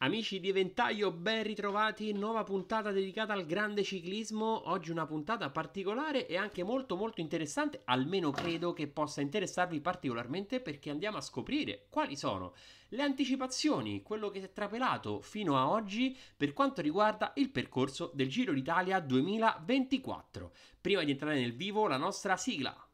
Amici di Ventaglio, ben ritrovati, nuova puntata dedicata al grande ciclismo, oggi una puntata particolare e anche molto molto interessante, almeno credo che possa interessarvi particolarmente perché andiamo a scoprire quali sono le anticipazioni, quello che si è trapelato fino a oggi per quanto riguarda il percorso del Giro d'Italia 2024. Prima di entrare nel vivo, la nostra sigla.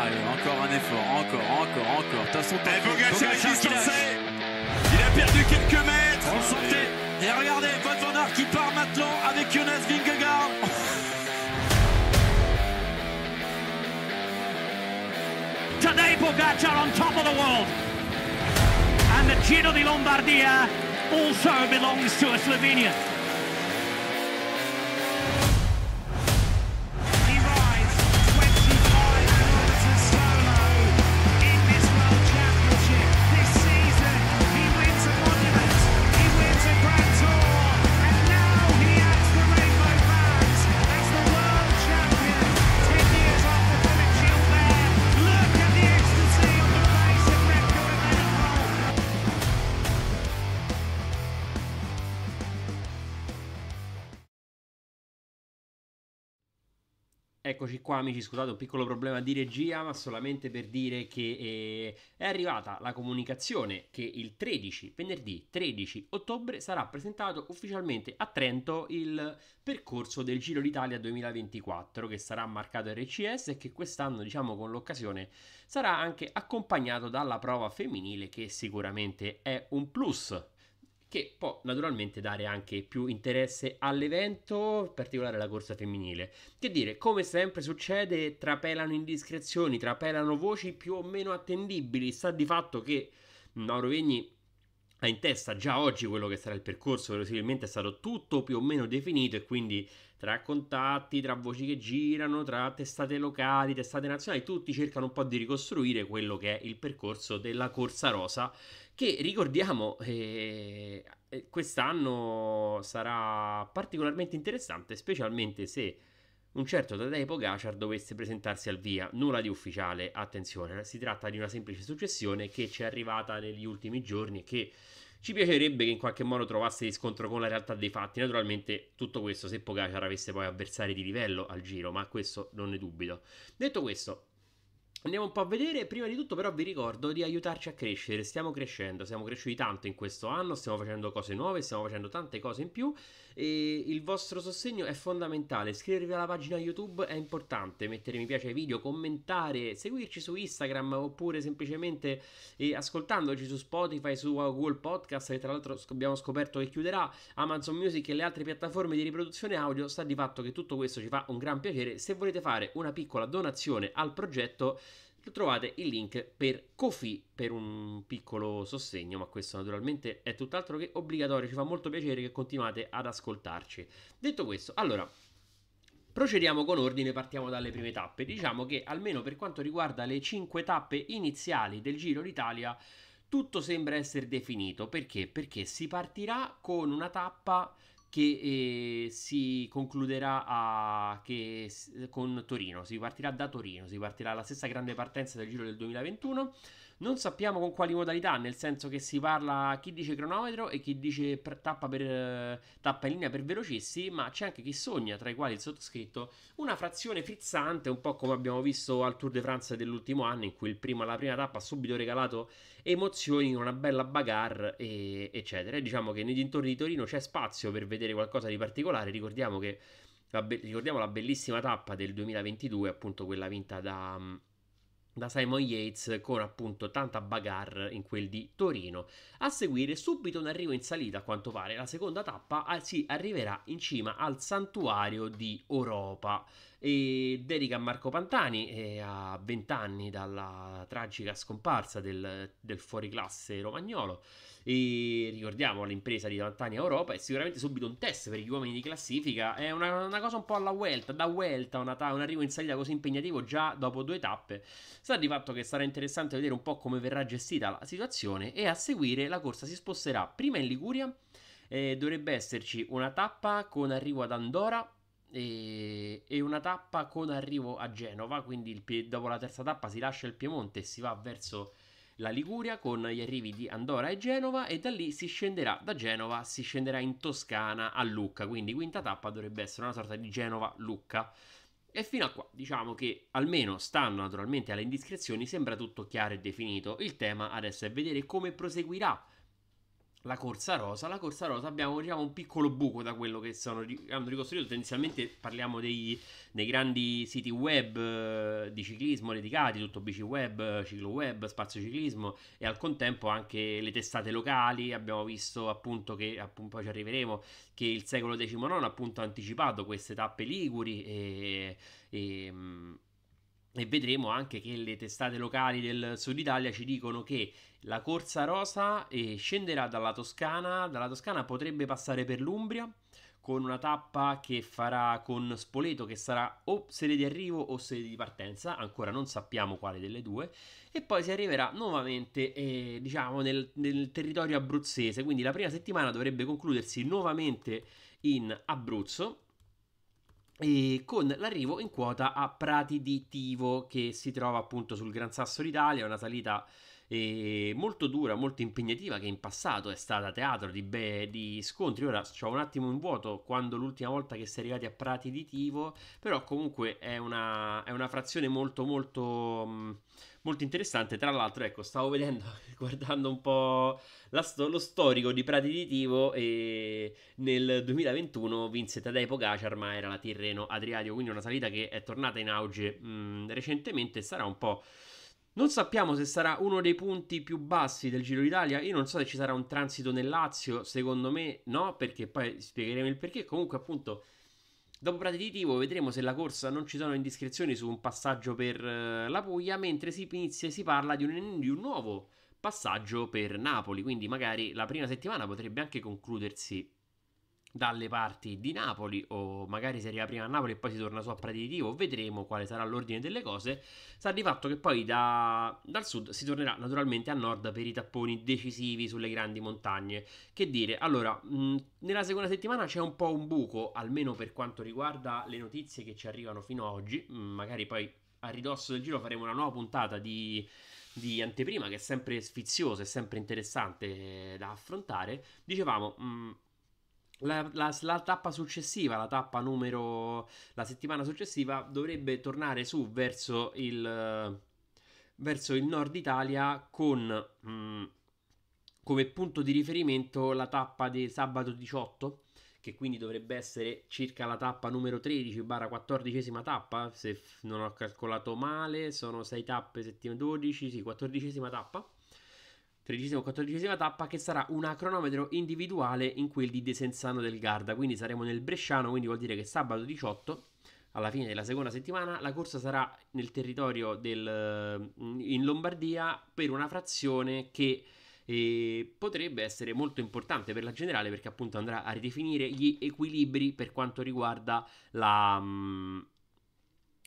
Allez, encore un effort, encore, encore, encore. T'as son temps. Pogacar, qui Il a perdu quelques mètres. Et regardez, Van Van Aert qui part maintenant avec Jonas Vingegaard. Today Pogacar on top of the world. And the Giro di Lombardia also belongs to a Slovenian. Eccoci qua amici, scusate un piccolo problema di regia, ma solamente per dire che eh, è arrivata la comunicazione che il 13, venerdì 13 ottobre, sarà presentato ufficialmente a Trento il percorso del Giro d'Italia 2024 che sarà marcato RCS e che quest'anno, diciamo con l'occasione, sarà anche accompagnato dalla prova femminile che sicuramente è un plus che può naturalmente dare anche più interesse all'evento, in particolare alla corsa femminile. Che dire, come sempre succede, trapelano indiscrezioni, trapelano voci più o meno attendibili, sta di fatto che Mauro Vegni ha in testa già oggi quello che sarà il percorso, verosimilmente è stato tutto più o meno definito e quindi tra contatti, tra voci che girano, tra testate locali, testate nazionali, tutti cercano un po' di ricostruire quello che è il percorso della Corsa Rosa che ricordiamo eh, eh quest'anno sarà particolarmente interessante, specialmente se un certo Tadej Pogacar dovesse presentarsi al via. Nulla di ufficiale, attenzione, eh. si tratta di una semplice successione che ci è arrivata negli ultimi giorni e che ci piacerebbe che in qualche modo trovasse riscontro con la realtà dei fatti. Naturalmente tutto questo se Pogacar avesse poi avversari di livello al giro, ma questo non ne dubito. Detto questo, Andiamo un po' a vedere, prima di tutto però vi ricordo di aiutarci a crescere, stiamo crescendo, siamo cresciuti tanto in questo anno, stiamo facendo cose nuove, stiamo facendo tante cose in più e il vostro sostegno è fondamentale, iscrivervi alla pagina YouTube è importante, mettere mi piace ai video, commentare, seguirci su Instagram oppure semplicemente eh, ascoltandoci su Spotify, su Google Podcast che tra l'altro abbiamo scoperto che chiuderà Amazon Music e le altre piattaforme di riproduzione audio, sta di fatto che tutto questo ci fa un gran piacere, se volete fare una piccola donazione al progetto trovate il link per Kofi per un piccolo sostegno, ma questo naturalmente è tutt'altro che obbligatorio, ci fa molto piacere che continuate ad ascoltarci. Detto questo, allora Procediamo con ordine, partiamo dalle prime tappe. Diciamo che almeno per quanto riguarda le 5 tappe iniziali del Giro d'Italia, tutto sembra essere definito. Perché? Perché si partirà con una tappa che eh, si concluderà a, che, con Torino, si partirà da Torino, si partirà la stessa grande partenza del Giro del 2021 non sappiamo con quali modalità, nel senso che si parla chi dice cronometro e chi dice per, tappa, per, eh, tappa, in linea per velocisti, ma c'è anche chi sogna, tra i quali il sottoscritto, una frazione frizzante, un po' come abbiamo visto al Tour de France dell'ultimo anno, in cui il primo, la prima tappa ha subito regalato emozioni una bella bagarre, e, eccetera. E diciamo che nei dintorni di Torino c'è spazio per vedere qualcosa di particolare. Ricordiamo che la be- ricordiamo la bellissima tappa del 2022, appunto quella vinta da da Simon Yates con appunto tanta bagarre in quel di Torino. A seguire subito un arrivo in salita a quanto pare, la seconda tappa ah, si arriverà in cima al santuario di Europa e dedica a Marco Pantani e a 20 anni dalla tragica scomparsa del, del fuoriclasse romagnolo. E ricordiamo l'impresa di Pantani a Europa è sicuramente subito un test per gli uomini di classifica, è una, una cosa un po' alla Vuelta, da Vuelta una ta- un arrivo in salita così impegnativo già dopo due tappe. Sta di fatto che sarà interessante vedere un po' come verrà gestita la situazione e a seguire la corsa si sposterà prima in Liguria eh, dovrebbe esserci una tappa con arrivo ad Andorra e, e una tappa con arrivo a Genova, quindi il, dopo la terza tappa si lascia il Piemonte e si va verso la Liguria con gli arrivi di Andorra e Genova e da lì si scenderà da Genova, si scenderà in Toscana a Lucca, quindi quinta tappa dovrebbe essere una sorta di Genova-Lucca. E fino a qua diciamo che almeno stanno naturalmente alle indiscrezioni sembra tutto chiaro e definito, il tema adesso è vedere come proseguirà la corsa rosa. La corsa rosa abbiamo diciamo, un piccolo buco da quello che sono, hanno ricostruito. Tendenzialmente parliamo dei, dei grandi siti web eh, di ciclismo dedicati, tutto bici web, ciclo web, spazio ciclismo e al contempo anche le testate locali. Abbiamo visto appunto che appunto, ci arriveremo che il secolo XIX appunto ha anticipato queste tappe liguri e, e mm, e vedremo anche che le testate locali del sud Italia ci dicono che la corsa rosa eh, scenderà dalla Toscana, dalla Toscana potrebbe passare per l'Umbria con una tappa che farà con Spoleto che sarà o sede di arrivo o sede di partenza, ancora non sappiamo quale delle due, e poi si arriverà nuovamente eh, diciamo nel, nel territorio abruzzese, quindi la prima settimana dovrebbe concludersi nuovamente in Abruzzo e con l'arrivo in quota a Prati di Tivo che si trova appunto sul Gran Sasso d'Italia, una salita molto dura, molto impegnativa che in passato è stata teatro di, be- di scontri. Ora ho un attimo in vuoto quando l'ultima volta che si è arrivati a Prati di Tivo, però comunque è una, è una frazione molto molto... molto interessante. Tra l'altro, ecco, stavo vedendo, guardando un po' sto- lo storico di Prati di Tivo e nel 2021 vinse Tadej Pogacar, ma era la Tirreno Adriatico, quindi una salita che è tornata in auge mh, recentemente sarà un po' Non sappiamo se sarà uno dei punti più bassi del Giro d'Italia. Io non so se ci sarà un transito nel Lazio. Secondo me no, perché poi spiegheremo il perché. Comunque, appunto, dopo Pratitivo vedremo se la corsa non ci sono indiscrezioni su un passaggio per eh, la Puglia. Mentre si inizia e si parla di un, di un nuovo passaggio per Napoli. Quindi, magari la prima settimana potrebbe anche concludersi dalle parti di Napoli o magari si arriva prima a Napoli e poi si torna su a Praditivo vedremo quale sarà l'ordine delle cose. Sta di fatto che poi da, dal sud si tornerà naturalmente a nord per i tapponi decisivi sulle grandi montagne. Che dire, allora, mh, mm, nella seconda settimana c'è un po' un buco, almeno per quanto riguarda le notizie che ci arrivano fino ad oggi, mh, mm, magari poi a ridosso del giro faremo una nuova puntata di di anteprima che è sempre sfiziosa e sempre interessante da affrontare, dicevamo mh, mm, la, la, la, tappa successiva, la tappa numero. la settimana successiva dovrebbe tornare su verso il, verso il nord Italia con mh, mm, come punto di riferimento la tappa del sabato 18, che quindi dovrebbe essere circa la tappa numero 13 barra 14 tappa. Se non ho calcolato male, sono 6 tappe, settima 12, sì, 14 tappa tredicesima o quattordicesima tappa, che sarà una cronometro individuale in quel di Desenzano del Garda. Quindi saremo nel Bresciano, quindi vuol dire che sabato 18, alla fine della seconda settimana, la corsa sarà nel territorio del, eh, in Lombardia per una frazione che eh, potrebbe essere molto importante per la generale perché appunto andrà a ridefinire gli equilibri per quanto riguarda la... Mh, mm,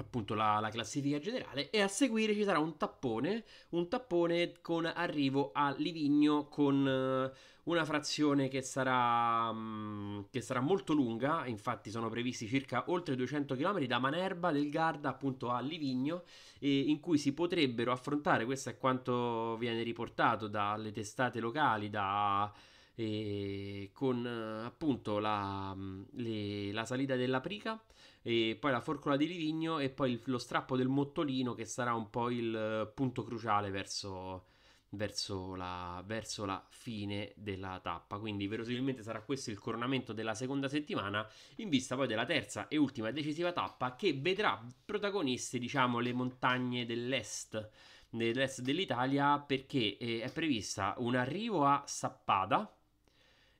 appunto la, la, classifica generale e a seguire ci sarà un tappone, un tappone con arrivo a Livigno con eh, una frazione che sarà, mm, che sarà molto lunga, infatti sono previsti circa oltre 200 km da Manerba del Garda appunto a Livigno e in cui si potrebbero affrontare, questo è quanto viene riportato dalle testate locali, da eh, con eh, appunto la, mm, le, la, salita dell'aprica e poi la forcola di Livigno e poi il, lo strappo del mottolino che sarà un po' il eh, punto cruciale verso, verso, la, verso la fine della tappa quindi verosimilmente sarà questo il coronamento della seconda settimana in vista poi della terza e ultima decisiva tappa che vedrà protagoniste diciamo le montagne dell'est dell'est dell'Italia perché è prevista un arrivo a Sappada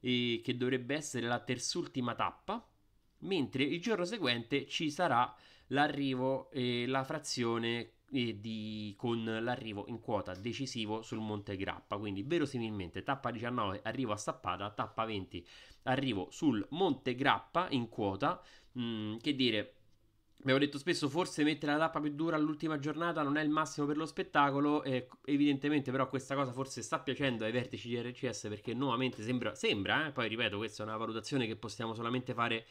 e che dovrebbe essere la terzultima tappa, mentre il giorno seguente ci sarà l'arrivo e la frazione e di, con l'arrivo in quota decisivo sul Monte Grappa. Quindi, verosimilmente, tappa 19 arrivo a Sappada, tappa 20 arrivo sul Monte Grappa in quota. Mm, che dire, Abbiamo detto spesso forse mettere la tappa più dura all'ultima giornata non è il massimo per lo spettacolo, eh, evidentemente però questa cosa forse sta piacendo ai vertici di RCS perché nuovamente sembra, sembra eh, poi ripeto questa è una valutazione che possiamo solamente fare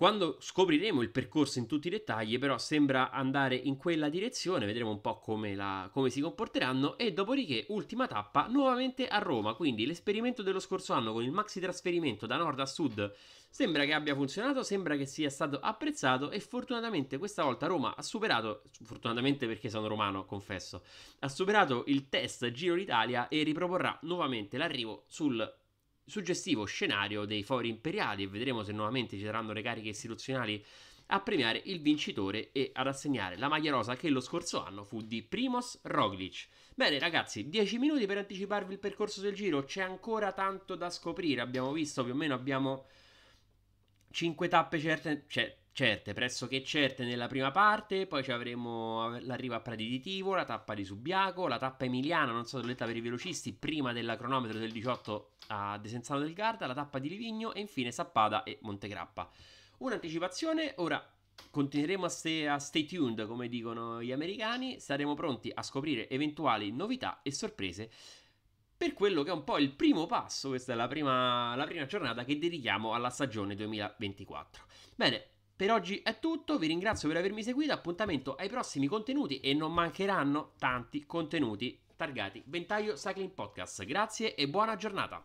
quando scopriremo il percorso in tutti i dettagli, però sembra andare in quella direzione, vedremo un po' come, la, come, si comporteranno e dopodiché ultima tappa nuovamente a Roma, quindi l'esperimento dello scorso anno con il maxi trasferimento da nord a sud sembra che abbia funzionato, sembra che sia stato apprezzato e fortunatamente questa volta Roma ha superato, fortunatamente perché sono romano, confesso, ha superato il test Giro d'Italia e riproporrà nuovamente l'arrivo sul suggestivo scenario dei fori imperiali e vedremo se nuovamente ci saranno le cariche istituzionali a premiare il vincitore e ad assegnare la maglia rosa che lo scorso anno fu di Primos Roglic. Bene ragazzi, 10 minuti per anticiparvi il percorso del giro, c'è ancora tanto da scoprire, abbiamo visto più o meno abbiamo 5 tappe certe, cioè certe, pressoché certe nella prima parte, poi avremo l'arrivo a Prati di Tivo, la tappa di Subiaco, la tappa emiliana, non so, se l'ho detta per i velocisti, prima della cronometro del 18 a Desenzano del Garda, la tappa di Livigno e infine Sappada e Montegrappa. Un'anticipazione, ora continueremo a stay, a stay tuned come dicono gli americani, saremo pronti a scoprire eventuali novità e sorprese per quello che è un po' il primo passo, questa è la prima, la prima giornata che dedichiamo alla stagione 2024. Bene, per oggi è tutto, vi ringrazio per avermi seguito, appuntamento ai prossimi contenuti e non mancheranno tanti contenuti targati Ventaglio Cycling Podcast. Grazie e buona giornata!